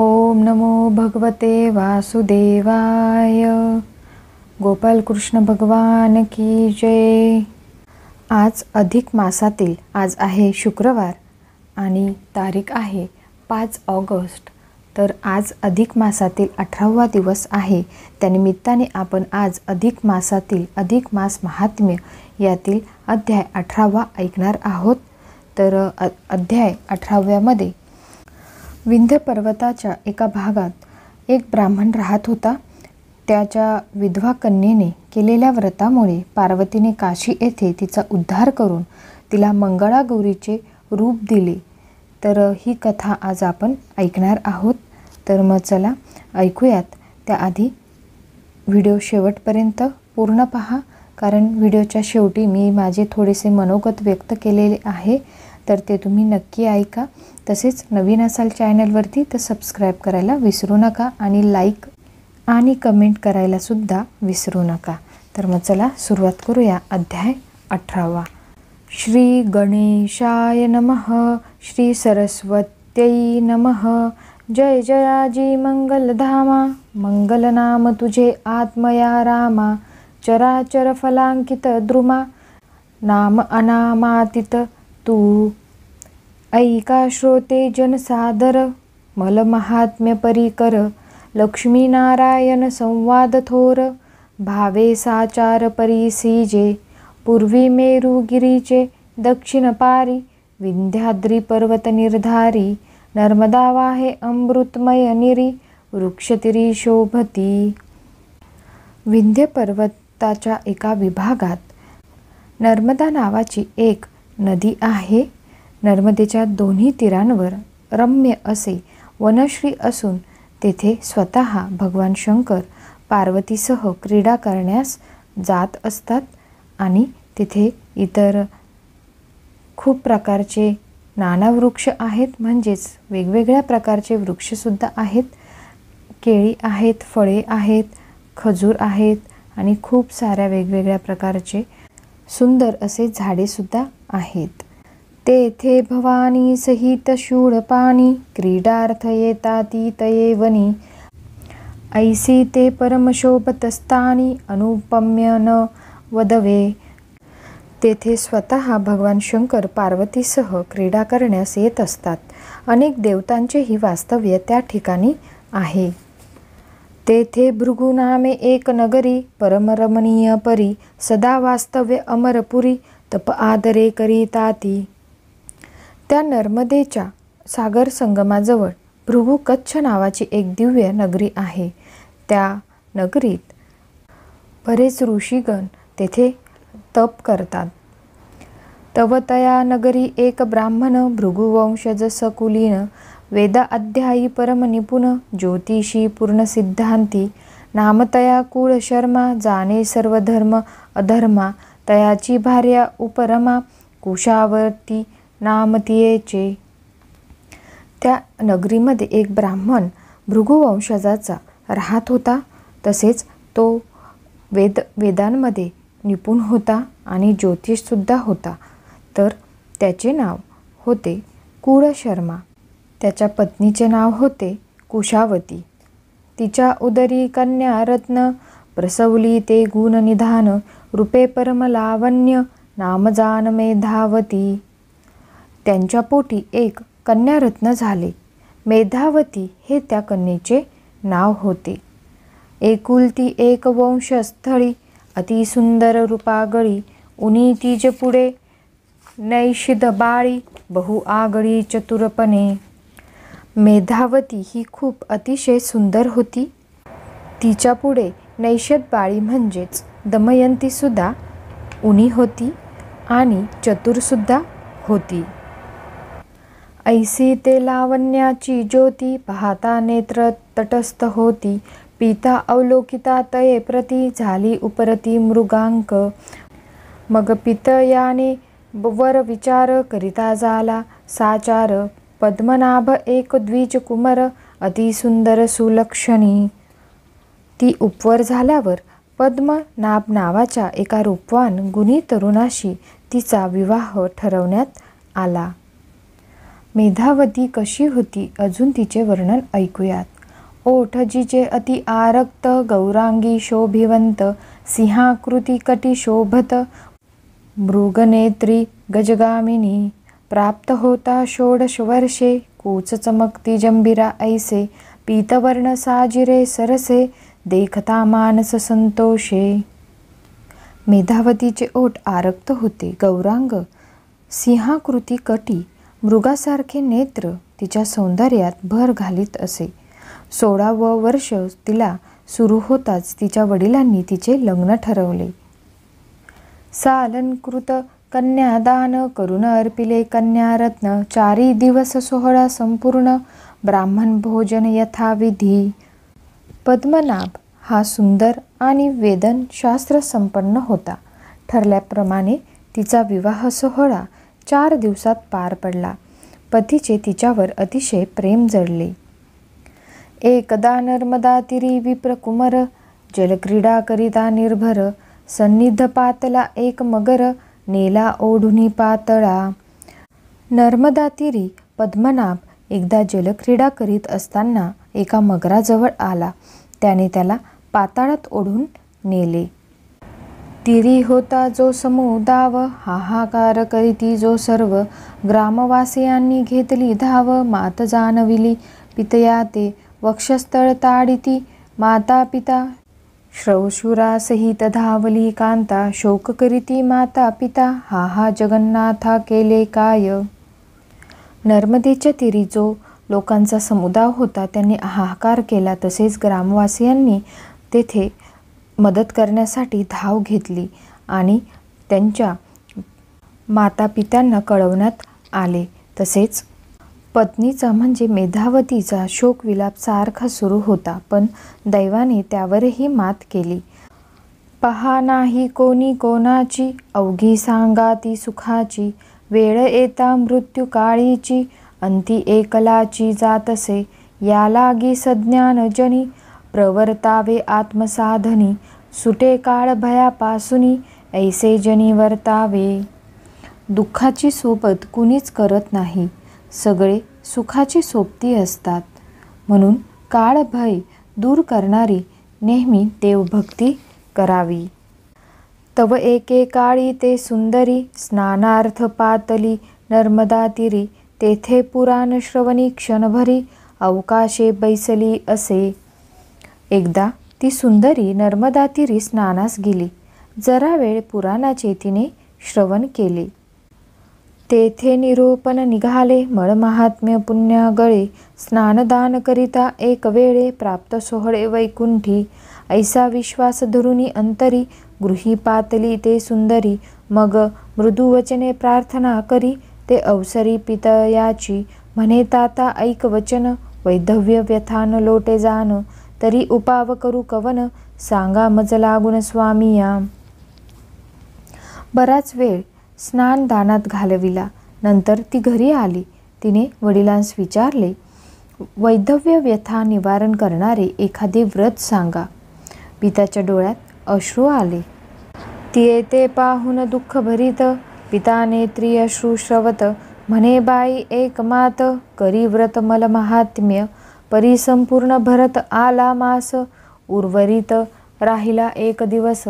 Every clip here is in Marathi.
ओम नमो भगवते वासुदेवाय गोपाल कृष्ण भगवान की जय आज अधिक मासातील आज आहे शुक्रवार आणि तारीख आहे पाच ऑगस्ट तर आज अधिक मासातील अठरावा दिवस आहे त्यानिमित्ताने आपण आज अधिक मासातील अधिक मास महात्म्य यातील अध्याय अठरावा ऐकणार आहोत तर अध्याय अठराव्यामध्ये विंध्य पर्वताच्या एका भागात एक ब्राह्मण राहत होता त्याच्या विधवा कन्येने केलेल्या व्रतामुळे पार्वतीने काशी येथे तिचा उद्धार करून तिला मंगळागौरीचे रूप दिले तर ही कथा आज आपण ऐकणार आहोत तर मग चला ऐकूयात त्याआधी व्हिडिओ शेवटपर्यंत पूर्ण पहा कारण व्हिडिओच्या शेवटी मी माझे थोडेसे मनोगत व्यक्त केलेले आहे तर ते तुम्ही नक्की ऐका तसेच नवीन असाल चॅनलवरती तर सबस्क्राईब करायला विसरू नका आणि लाईक आणि कमेंट करायलासुद्धा विसरू नका तर मग चला सुरुवात करूया अध्याय अठरावा श्री गणेशाय नमः श्री सरस्वत्यै नमः जय जयाजी मंगलधामा मंगलनाम तुझे आत्मया रामा चराचर फलांकित द्रुमा नाम अनामातित तू ऐका श्रोते जनसादर मलमहात्म्य परिकर लक्ष्मीनारायण संवाद थोर भावे साचार सीजे पूर्वी मेरुगिरीचे दक्षिण पारी विंध्याद्री पर्वत निर्धारी नर्मदा वाहे अमृतमय निरी वृक्षतिरी शोभती विंध्य पर्वताच्या एका विभागात नर्मदा नावाची एक नदी आहे नर्मदेच्या दोन्ही तीरांवर रम्य असे वनश्री असून तेथे स्वत भगवान शंकर पार्वतीसह क्रीडा करण्यास जात असतात आणि तिथे इतर खूप प्रकारचे नाना वृक्ष आहेत म्हणजेच वेगवेगळ्या प्रकारचे वृक्षसुद्धा आहेत केळी आहेत फळे आहेत खजूर आहेत आणि खूप साऱ्या वेगवेगळ्या प्रकारचे सुंदर असे झाडेसुद्धा आहेत तेथे भवानी सहित पाणी क्रीडार्थ येताती तयेवनी ऐसी ते परमशोभतस्थानी अनुपम्य न वदवे तेथे स्वतः भगवान शंकर पार्वतीसह क्रीडा करण्यास येत असतात अनेक देवतांचेही वास्तव्य त्या ठिकाणी आहे तेथे भृगुनामे एक नगरी परमरमणीय परी सदा वास्तव्य अमरपुरी तप आदरे करीता ती त्या नर्मदेच्या सागर संगमाजवळ भृगु कच्छ नावाची एक दिव्य नगरी आहे त्या नगरीत बरेच ऋषीगण तेथे तप करतात तवतया नगरी एक ब्राह्मण भृगुवंशज सकुलीन वेदा अध्यायी निपुण ज्योतिषी पूर्ण सिद्धांती नामतया कुळ शर्मा जाणे सर्वधर्म अधर्मा तयाची भार्या उपरमा कुशावर्ती नामतीयेचे त्या नगरीमध्ये एक ब्राह्मण भृगुवंशजाचा राहत होता तसेच तो वेद वेदांमध्ये निपुण होता आणि ज्योतिषसुद्धा होता तर त्याचे नाव होते शर्मा त्याच्या पत्नीचे नाव होते कुशावती तिच्या उदरी कन्या रत्न प्रसवली ते गुणनिधान रूपे परमलावण्य नामजान मेधावती त्यांच्या पोटी एक कन्यारत्न झाले मेधावती हे त्या कन्येचे नाव होते एकुलती एक वंशस्थळी अतिसुंदर रूपागळी उनी तीज पुढे नैशिद बाळी बहुआगळी चतुरपणे मेधावती ही खूप अतिशय सुंदर होती तिच्या पुढे नैषद बाळी म्हणजेच दमयंतीसुद्धा उनी होती आणि चतुरसुद्धा होती ऐसी ते लावण्याची ज्योती पाहता नेत्र तटस्थ होती पिता अवलोकिता तये प्रती झाली उपरती मृगांक मग पितयाने वर विचार करिता झाला साचार पद्मनाभ एक द्विज कुमर अतिसुंदर सुलक्षणी ती उपवर झाल्यावर पद्मनाभ नावाच्या एका रूपवान गुणी तरुणाशी तिचा विवाह ठरवण्यात आला मेधावती कशी होती अजून तिचे वर्णन ऐकूयात ओठ जिचे अति आरक्त गौरांगी शोभिवंत सिंहाकृती कटी शोभत मृगनेत्री गजगामिनी प्राप्त होता षोडश वर्षे कूच चमकती जंबिरा ऐसे पीतवर्ण साजिरे सरसे देखता मानस संतोषे मेधावतीचे ओट आरक्त होते गौरांग सिंहाकृती कटी मृगासारखे नेत्र तिच्या सौंदर्यात भर घालीत असे सोळावं वर्ष तिला सुरू होताच तिच्या वडिलांनी तिचे लग्न ठरवले सालनकृत कन्यादान करून अर्पिले कन्या रत्न चारी दिवस सोहळा संपूर्ण ब्राह्मण भोजन यथाविधी पद्मनाभ हा सुंदर आणि वेदन संपन्न होता ठरल्याप्रमाणे तिचा विवाह सोहळा चार दिवसात पार पडला पतीचे तिच्यावर अतिशय प्रेम जडले एकदा नर्मदा तिरी विप्रकुमर जलक्रीडा करिता निर्भर सन्निध पातला एक मगर नेला ओढुनी पातळा नर्मदा तिरी पद्मनाभ एकदा जलक्रीडा करीत असताना एका मगराजवळ आला त्याने त्याला पाताळात ओढून नेले तिरी होता जो समुदाव हाहाकार करीती जो सर्व ग्रामवासियांनी घेतली धाव मात जानविली पितया ते वक्षस्थळ ताडिती माता पिता श्रवशुरासहित धावली कांता शोक करीती माता पिता हा हा जगन्नाथा केले काय नर्मदेच्या तिरी जो लोकांचा समुदाय होता त्यांनी हाहाकार केला तसेच ग्रामवासियांनी तेथे मदत करण्यासाठी धाव घेतली आणि त्यांच्या माता पित्यांना कळवण्यात आले तसेच पत्नीचा म्हणजे मेधावतीचा शोकविलाप सारखा सुरू होता पण दैवाने त्यावरही मात केली पहा नाही कोणी कोणाची अवघी सांगा सुखाची वेळ येता मृत्यू काळीची अंती एकलाची जातसे या लागी जनी, प्रवर्तावे आत्मसाधनी सुटे काळ भयापासुनी ऐसे जनी वर्तावे दुःखाची सोबत कुणीच करत नाही सगळे सुखाची सोबती असतात म्हणून काळ भय दूर करणारी नेहमी देवभक्ती करावी तव एके काळी ते सुंदरी स्नानार्थ पातली नर्मदा तेथे पुराण श्रवणी क्षणभरी अवकाशे बैसली असे एकदा ती सुंदरी नर्मदा तिरी स्नानास गेली जरा वेळ पुराणाचे तिने श्रवण केले तेथे निरूपण निघाले मळमहात्म्य पुण्य गळे स्नानदान करिता एक वेळे प्राप्त सोहळे वैकुंठी ऐसा विश्वास धरुनी अंतरी गृही पातली ते सुंदरी मग मृदुवचने प्रार्थना करी ते अवसरी पितयाची म्हणे ताता ऐक वचन वैधव्य व्यथान लोटे जान तरी उपाव करू कवन सांगा मज लागून स्वामी बराच वेळ स्नानदानात घालविला नंतर ती घरी आली तिने वडिलांस विचारले वैधव्य व्यथा निवारण करणारे एखादे व्रत सांगा पिताच्या डोळ्यात अश्रू आले ती येते पाहून दुःख भरीत पितानेत्री श्रुश्रवत म्हणे बाई एक मात करी व्रत मल महात्म्य परिसंपूर्ण भरत आला मास उर्वरित राहिला एक दिवस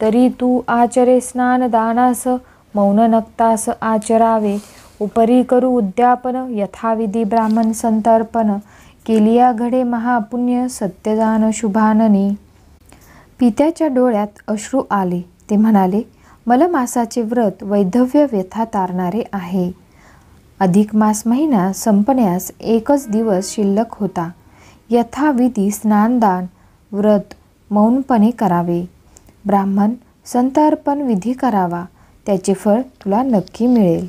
तरी तू आचरे स्नान दानास मौन नक्तास आचरावे उपरी करू उद्यापन यथाविधी ब्राह्मण संतर्पण केलिया घडे महापुण्य सत्यदान शुभाननी पित्याच्या डोळ्यात अश्रू आले ते म्हणाले मलमासाचे व्रत वैधव्य व्यथा तारणारे आहे अधिक मास महिना संपण्यास एकच दिवस शिल्लक होता यथाविधी स्नानदान व्रत मौनपणे करावे ब्राह्मण संतर्पण विधी करावा त्याचे फळ तुला नक्की मिळेल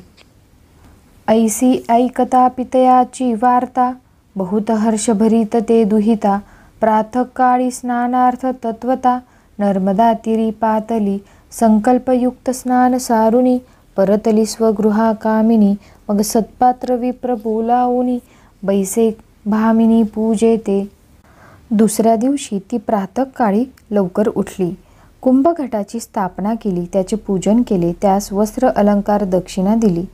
ऐसी ऐकता पितयाची वार्ता बहुत हर्षभरीत ते दुहिता प्रातकाळी स्नानार्थ तत्वता नर्मदा तिरी पातली संकल्पयुक्त स्नान सारुणी परतली स्वगृहा कामिनी मग सत्पात्र विप्र बैसे भामिनी पूजेते दुसऱ्या दिवशी ती प्रातकाळी लवकर उठली कुंभघटाची स्थापना केली त्याचे पूजन केले त्यास वस्त्र अलंकार दक्षिणा दिली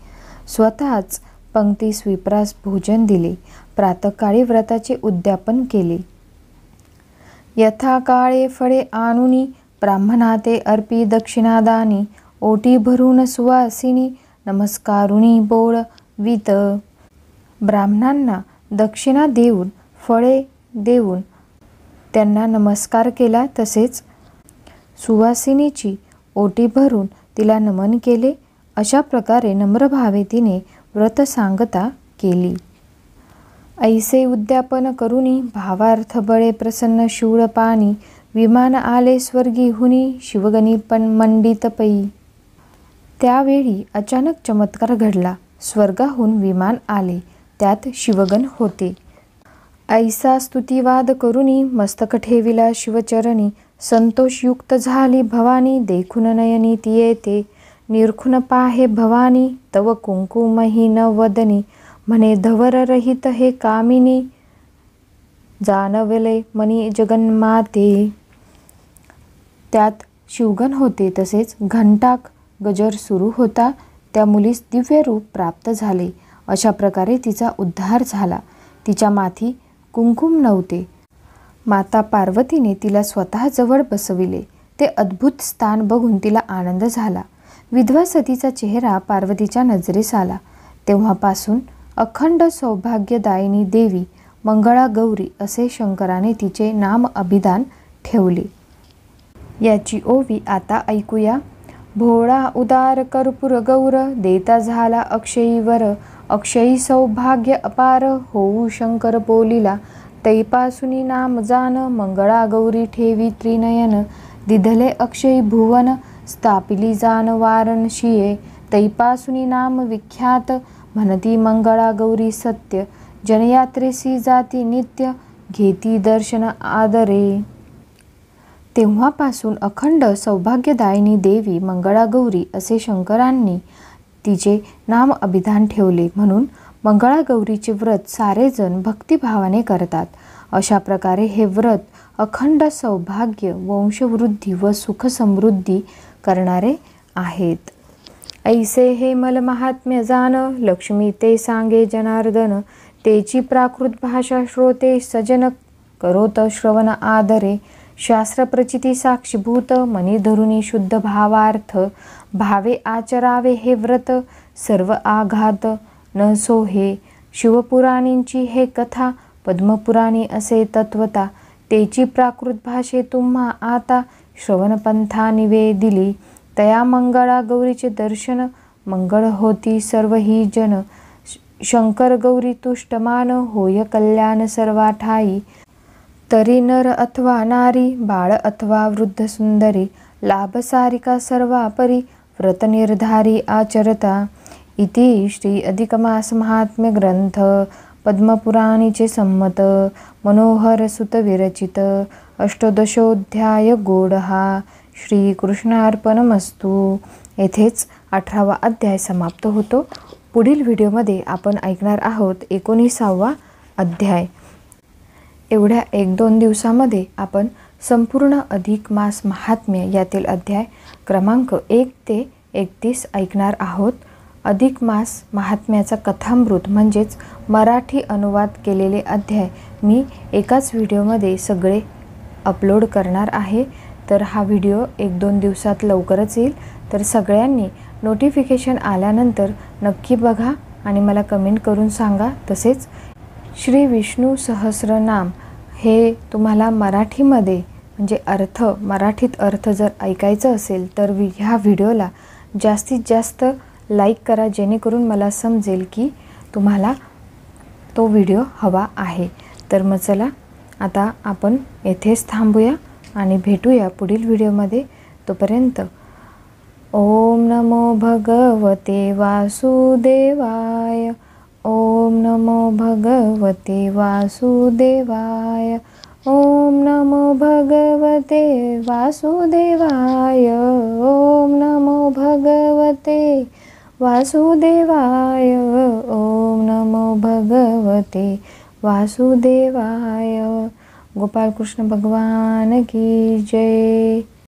स्वतःच पंक्ती स्विप्रास भोजन दिले प्रातकाळी व्रताचे उद्यापन केले यथा काळे फळे आणूनी ब्राह्मणाते अर्पी दक्षिणादानी ओटी भरून सुवासिनी नमस्कारुणी बोळ वित ब्राह्मणांना दक्षिणा देऊन फळे देऊन त्यांना नमस्कार केला तसेच सुवासिनीची ओटी भरून तिला नमन केले अशा प्रकारे नम्र भावे तिने व्रत सांगता केली ऐसे उद्यापन करुनी भावार्थ बळे प्रसन्न शूळ पाणी विमान आले स्वर्गी हुनी शिवगणी पण मंडित पै त्यावेळी अचानक चमत्कार घडला स्वर्गाहून विमान आले त्यात शिवगण होते ऐसा स्तुतिवाद करुनी मस्तक ठेविला शिवचरणी संतोषयुक्त झाली भवानी देखून नयनी ती येते निरखुन पाहे भवानी तव कुंकुमही न वदनी म्हणे धवर रहित हे कामिनी जाणवले मनी जगन्माते त्यात शिवगण होते तसेच घंटाक गजर सुरू होता त्या मुलीस दिव्य रूप प्राप्त झाले अशा प्रकारे तिचा उद्धार झाला तिच्या माथी कुंकुम नव्हते माता पार्वतीने तिला स्वतःजवळ बसविले ते अद्भुत स्थान बघून तिला आनंद झाला विधवा सतीचा चेहरा पार्वतीच्या नजरेस आला तेव्हापासून अखंड सौभाग्यदायिनी देवी मंगळा गौरी असे शंकराने तिचे नाम अभिधान ठेवले याची ओवी आता ऐकूया भोळा उदार कर्पूर गौर देता झाला अक्षयी वर अक्षयी सौभाग्य अपार होऊ शंकर बोलीला तैपासुनी नाम जान मंगळा गौरी ठेवी त्रिनयन दिधले अक्षयी भुवन स्थापिली जान वारण शिये तैपासुनी नाम विख्यात म्हणती मंगळा गौरी सत्य जनयात्रेसी जाती नित्य घेती दर्शन आदरे तेव्हापासून अखंड सौभाग्यदायिनी देवी मंगळागौरी असे शंकरांनी तिचे नाम अभिधान ठेवले म्हणून मंगळागौरीचे व्रत सारेजण भक्तिभावाने करतात अशा प्रकारे हे व्रत अखंड सौभाग्य वंशवृद्धी व सुखसमृद्धी करणारे आहेत ऐसे हे मलमहात्म्य जान लक्ष्मी ते सांगे जनार्दन तेची प्राकृत भाषा श्रोते सजन करोत श्रवण आदरे शास्त्रप्रचिती साक्षीभूत धरुणी शुद्ध भावार्थ भावे आचरावे हे व्रत सर्व आघात नसो हे शिवपुराणींची हे कथा पद्मपुराणी असे तत्वता तेची प्राकृत भाषे तुम्हा आता श्रवणपंथा निवेदिली तया मंगळा गौरीचे दर्शन मंगळ होती सर्व ही जन शंकर गौरी तुष्टमान होय कल्याण सर्वा तरी नर अथवा नारी बाळ अथवा वृद्ध सुंदरी लाभसारिका सर्वा परी व्रतनिर्धारी आचरता इति श्री ग्रंथ पद्मपुराणीचे संमत मनोहर विरचित अष्टदशोध्याय गोड हा श्रीकृष्णार्पणमस्तू येथेच अठरावा अध्याय समाप्त होतो पुढील व्हिडिओमध्ये आपण ऐकणार आहोत एकोणीसावा अध्याय एवढ्या एक दोन दिवसामध्ये आपण संपूर्ण अधिक मास महात्म्य यातील अध्याय क्रमांक एक ते एकतीस ऐकणार आहोत अधिक मास महात्म्याचा कथामृत म्हणजेच मराठी अनुवाद केलेले अध्याय मी एकाच व्हिडिओमध्ये सगळे अपलोड करणार आहे तर हा व्हिडिओ एक दोन दिवसात लवकरच येईल तर सगळ्यांनी नोटिफिकेशन आल्यानंतर नक्की बघा आणि मला कमेंट करून सांगा तसेच श्री विष्णू सहस्रनाम हे तुम्हाला मराठीमध्ये म्हणजे अर्थ मराठीत अर्थ जर ऐकायचं असेल तर ह्या व्हिडिओला जास्तीत जास्त लाईक करा जेणेकरून मला समजेल की तुम्हाला तो व्हिडिओ हवा आहे तर मग चला आता आपण येथेच थांबूया आणि भेटूया पुढील व्हिडिओमध्ये तोपर्यंत नमो भगवते वासुदेवाय ॐ नमो भगवते वासुदेवाय ॐ नमो भगवते वासुदेवाय ॐ नमो भगवते वासुदेवाय ॐ नमो भगवते वासुदेवाय गोपालकृष्ण भगवान की जय